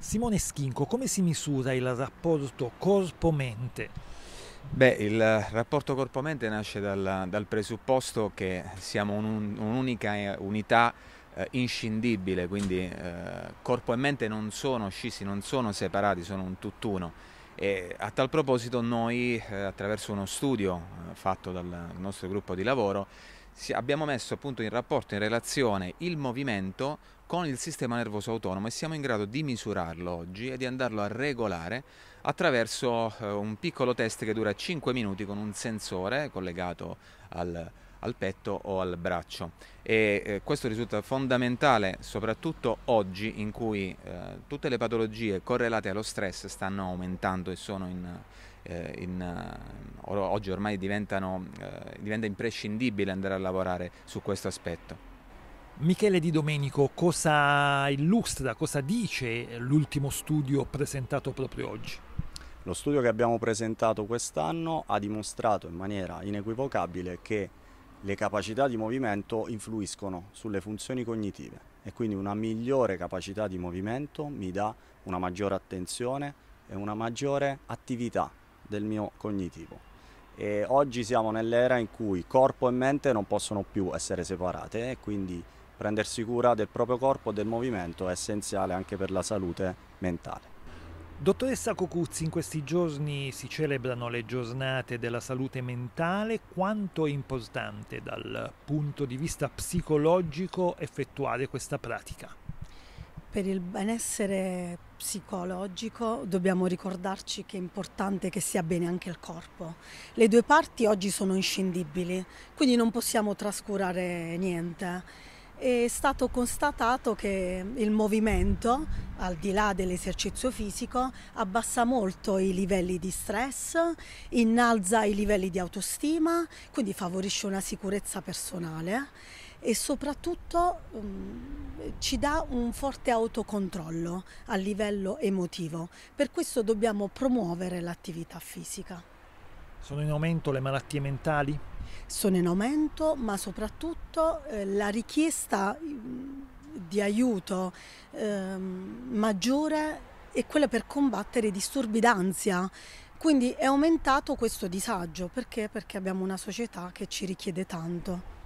Simone Schinco, come si misura il rapporto corpo-mente? Beh, il rapporto corpo-mente nasce dal, dal presupposto che siamo un, un'unica unità eh, inscindibile, quindi eh, corpo e mente non sono scisi, non sono separati, sono un tutt'uno. E a tal proposito noi, eh, attraverso uno studio eh, fatto dal nostro gruppo di lavoro, abbiamo messo appunto in rapporto, in relazione il movimento con il sistema nervoso autonomo e siamo in grado di misurarlo oggi e di andarlo a regolare attraverso eh, un piccolo test che dura 5 minuti con un sensore collegato al, al petto o al braccio e eh, questo risulta fondamentale soprattutto oggi in cui eh, tutte le patologie correlate allo stress stanno aumentando e sono in, eh, in, eh, oggi ormai diventano, eh, diventa imprescindibile andare a lavorare su questo aspetto. Michele Di Domenico, cosa illustra, cosa dice l'ultimo studio presentato proprio oggi? Lo studio che abbiamo presentato quest'anno ha dimostrato in maniera inequivocabile che le capacità di movimento influiscono sulle funzioni cognitive e quindi una migliore capacità di movimento mi dà una maggiore attenzione e una maggiore attività del mio cognitivo. E oggi siamo nell'era in cui corpo e mente non possono più essere separate e quindi prendersi cura del proprio corpo e del movimento è essenziale anche per la salute mentale. Dottoressa Cocuzzi, in questi giorni si celebrano le giornate della salute mentale. Quanto è importante dal punto di vista psicologico effettuare questa pratica? per il benessere psicologico dobbiamo ricordarci che è importante che sia bene anche il corpo. Le due parti oggi sono inscindibili, quindi non possiamo trascurare niente. È stato constatato che il movimento, al di là dell'esercizio fisico, abbassa molto i livelli di stress, innalza i livelli di autostima, quindi favorisce una sicurezza personale e soprattutto um, ci dà un forte autocontrollo a livello emotivo. Per questo dobbiamo promuovere l'attività fisica. Sono in aumento le malattie mentali? Sono in aumento, ma soprattutto eh, la richiesta mm, di aiuto eh, maggiore è quella per combattere i disturbi d'ansia. Quindi è aumentato questo disagio perché? Perché abbiamo una società che ci richiede tanto.